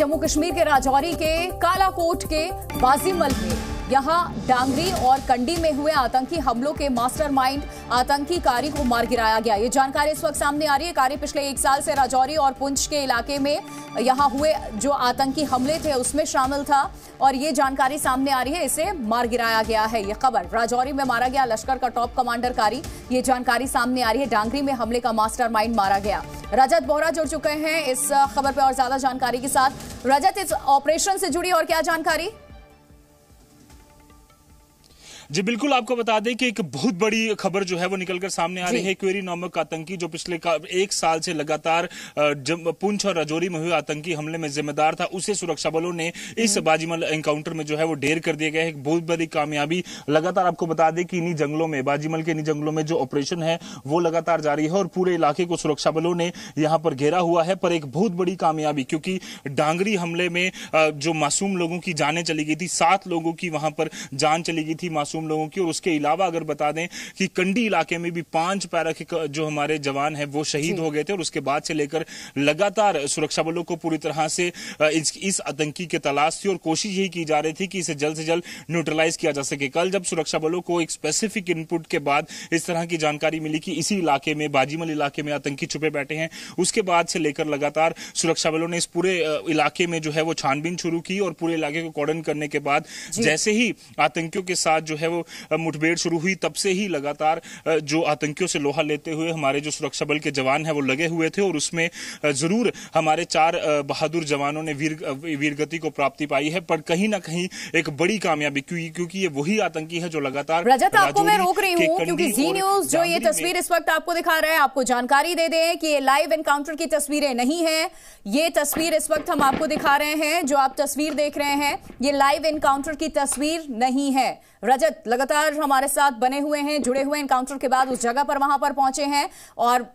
जम्मू कश्मीर के राजौरी के कालाकोट के बाजीमल में यहां डांगरी और कंडी में हुए आतंकी हमलों के मास्टरमाइंड आतंकी कारी को मार गिराया गया ये जानकारी इस वक्त सामने आ रही है कारी पिछले एक साल से राजौरी और पुंछ के इलाके में यहां हुए जो आतंकी हमले थे उसमें शामिल था और ये जानकारी सामने आ रही है इसे मार गिराया गया है ये खबर राजौरी में मारा गया लश्कर का टॉप कमांडर कारी ये जानकारी सामने आ रही है डांगरी में हमले का मास्टरमाइंड मारा गया रजत बोहरा जुड़ चुके हैं इस खबर पर और ज्यादा जानकारी के साथ रजत इस ऑपरेशन से जुड़ी और क्या जानकारी जी बिल्कुल आपको बता दें कि एक बहुत बड़ी खबर जो है वो निकलकर सामने आ रही है क्वेरी नामक आतंकी जो पिछले का एक साल से लगातार पुंछ और राजौरी में हुए आतंकी हमले में जिम्मेदार था उसे सुरक्षा बलों ने इस हम्म। बाजीमल एनकाउंटर में जो है वो ढेर कर दिया गया है एक बहुत बड़ी कामयाबी लगातार आपको बता दें कि इन्हीं जंगलों में बाजीमल के इन्हीं जंगलों में जो ऑपरेशन है वो लगातार जारी है और पूरे इलाके को सुरक्षा बलों ने यहाँ पर घेरा हुआ है पर एक बहुत बड़ी कामयाबी क्योंकि डांगरी हमले में जो मासूम लोगों की जाने चली गई थी सात लोगों की वहां पर जान चली गई थी मासूम मासूम लोगों की और उसके अलावा अगर बता दें कि कंडी इलाके में भी पांच पैरा के जो हमारे जवान हैं वो शहीद हो गए थे और उसके बाद से लेकर लगातार सुरक्षा बलों को पूरी तरह से इस, इस आतंकी की तलाश थी और कोशिश यही की जा रही थी कि इसे जल्द से जल्द न्यूट्रलाइज किया जा सके कल जब सुरक्षा बलों को एक स्पेसिफिक इनपुट के बाद इस तरह की जानकारी मिली कि इसी इलाके में बाजीमल इलाके में आतंकी छुपे बैठे हैं उसके बाद से लेकर लगातार सुरक्षा बलों ने इस पूरे इलाके में जो है वो छानबीन शुरू की और पूरे इलाके को कॉर्डन करने के बाद जैसे ही आतंकियों के साथ जो है वो मुठभेड़ शुरू हुई तब से ही लगातार जो आतंकियों से लोहा लेते हुए हमारे जो सुरक्षा बल के जवान हैं वो लगे हुए थे और उसमें ज़रूर हमारे चार बहादुर जवानों ने वीर वीरगति को प्राप्ति पाई है पर कहीं ना कहीं एक बड़ी कामयाबी क्योंकि ये वही आतंकी है जो लगातार रजत आपको मैं रोक रही हूँ क्योंकि जी न्यूज जो ये तस्वीर इस वक्त आपको दिखा रहा है आपको जानकारी दे दें कि ये लाइव एनकाउंटर की तस्वीरें नहीं है ये तस्वीर इस वक्त हम आपको दिखा रहे हैं जो आप तस्वीर देख रहे हैं ये लाइव एनकाउंटर की तस्वीर नहीं है रजत लगातार हमारे साथ बने हुए हैं जुड़े हुए इनकाउंटर के बाद उस जगह पर वहां पर पहुंचे हैं और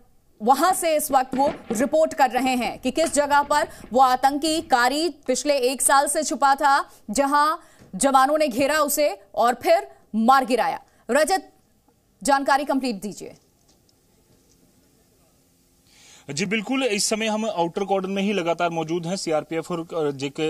वहां से इस वक्त वो रिपोर्ट कर रहे हैं कि किस जगह पर वो आतंकी कारी पिछले एक साल से छुपा था जहां जवानों ने घेरा उसे और फिर मार गिराया रजत जानकारी कंप्लीट दीजिए जी बिल्कुल इस समय हम आउटर कॉर्डन में ही लगातार मौजूद हैं सीआरपीएफ और जेके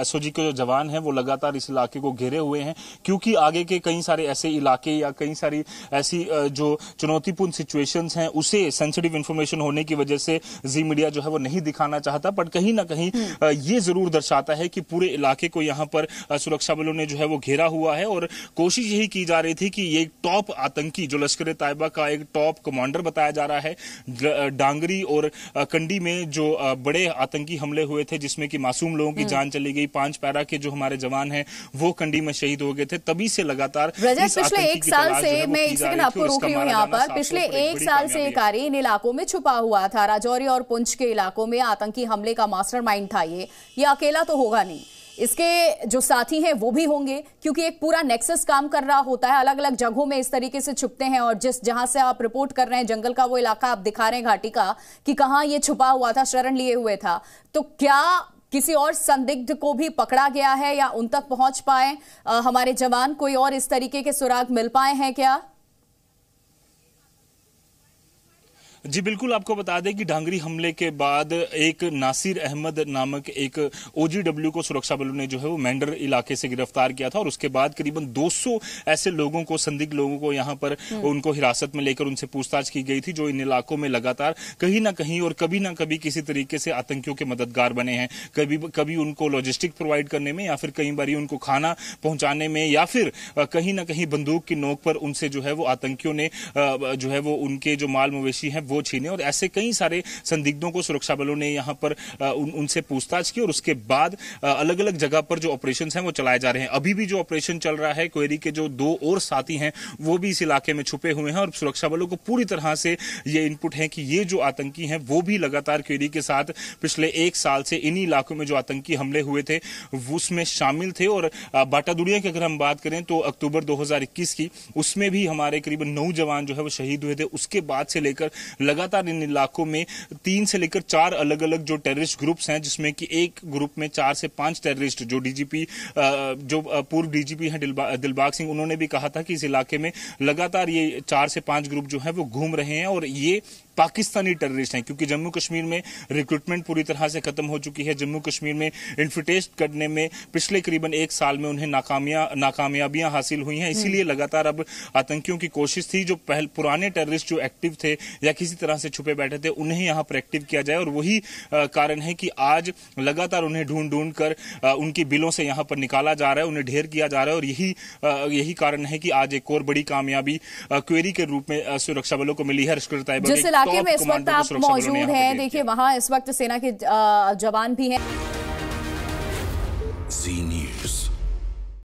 एसओजी के जो जवान हैं वो लगातार इस इलाके को घेरे हुए हैं क्योंकि आगे के कई सारे ऐसे इलाके या कई सारी ऐसी जो चुनौतीपूर्ण सिचुएशंस हैं उसे सेंसिटिव इन्फॉर्मेशन होने की वजह से जी मीडिया जो है वो नहीं दिखाना चाहता बट कहीं ना कहीं हम्म। ये जरूर दर्शाता है कि पूरे इलाके को यहाँ पर सुरक्षा बलों ने जो है वो घेरा हुआ है और कोशिश यही की जा रही थी कि ये टॉप आतंकी जो लश्कर तयबा का एक टॉप कमांडर बताया जा रहा है डांगरी और और कंडी में जो बड़े आतंकी हमले हुए थे जिसमें कि मासूम लोगों की हम्म। जान चली गई पांच पैरा के जो हमारे जवान हैं वो कंडी में शहीद हो गए थे तभी से लगातार पिछले एक साल से मैं आपको रोक रही हूँ यहाँ पर पिछले एक साल से कार्य इन इलाकों में छुपा हुआ था राजौरी और पुंछ के इलाकों में आतंकी हमले का मास्टर था ये ये अकेला तो होगा नहीं इसके जो साथी हैं वो भी होंगे क्योंकि एक पूरा नेक्सस काम कर रहा होता है अलग अलग जगहों में इस तरीके से छुपते हैं और जिस जहां से आप रिपोर्ट कर रहे हैं जंगल का वो इलाका आप दिखा रहे हैं घाटी का कि कहाँ ये छुपा हुआ था शरण लिए हुए था तो क्या किसी और संदिग्ध को भी पकड़ा गया है या उन तक पहुंच पाए हमारे जवान कोई और इस तरीके के सुराग मिल पाए हैं क्या जी बिल्कुल आपको बता दें कि ढांगरी हमले के बाद एक नासिर अहमद नामक एक ओजीडब्ल्यू को सुरक्षा बलों ने जो है वो मैंडर इलाके से गिरफ्तार किया था और उसके बाद करीबन 200 ऐसे लोगों को संदिग्ध लोगों को यहां पर हम्म। उनको हिरासत में लेकर उनसे पूछताछ की गई थी जो इन इलाकों में लगातार कहीं ना कहीं और कभी ना कभी किसी तरीके से आतंकियों के मददगार बने हैं कभी कभी उनको लॉजिस्टिक प्रोवाइड करने में या फिर कई बार उनको खाना पहुंचाने में या फिर कहीं ना कहीं बंदूक की नोक पर उनसे जो है वो आतंकियों ने जो है वो उनके जो माल मवेशी है वो वो छीने और ऐसे कई सारे संदिग्धों को सुरक्षा बलों ने यहाँ पर उन, उनसे पूछताछ की और उसके बाद अलग अलग जगह पर जो ऑपरेशन है वो चलाए जा रहे हैं अभी भी जो ऑपरेशन चल रहा है क्वेरी के जो दो और साथी हैं वो भी इस इलाके में छुपे हुए हैं और सुरक्षा बलों को पूरी तरह से ये इनपुट है कि ये जो आतंकी हैं वो भी लगातार क्वेरी के साथ पिछले एक साल से इन्हीं इलाकों में जो आतंकी हमले हुए थे उसमें शामिल थे और बाटा बाटादुड़िया की अगर हम बात करें तो अक्टूबर 2021 की उसमें भी हमारे करीबन नौ जवान जो है वो शहीद हुए थे उसके बाद से लेकर लगातार इन इलाकों में तीन से लेकर चार अलग अलग जो टेररिस्ट ग्रुप्स हैं जिसमें कि एक ग्रुप में चार से पांच टेररिस्ट जो डीजीपी जो पूर्व डीजीपी हैं दिलबाग सिंह उन्होंने भी कहा था कि इस इलाके में लगातार ये चार से पांच ग्रुप जो है वो घूम रहे हैं और ये पाकिस्तानी टेररिस्ट हैं क्योंकि जम्मू कश्मीर में रिक्रूटमेंट पूरी तरह से खत्म हो चुकी है जम्मू कश्मीर में इन्फिटेस्ट करने में पिछले करीबन एक साल में उन्हें नाकामिया नाकामयाबियां हासिल हुई हैं इसीलिए हम्म। लगातार अब आतंकियों की कोशिश थी जो पहले पुराने टेररिस्ट जो एक्टिव थे या किसी तरह से छुपे बैठे थे उन्हें यहाँ पर एक्टिव किया जाए और वही कारण है कि आज लगातार उन्हें ढूंढ ढूंढ कर उनकी बिलों से यहाँ पर निकाला जा रहा है उन्हें ढेर किया जा रहा है और यही यही कारण है कि आज एक और बड़ी कामयाबी क्वेरी के रूप में सुरक्षा बलों को मिली है इलाके में इस वक्त आप मौजूद हैं देखिए वहां इस वक्त सेना के जवान भी हैं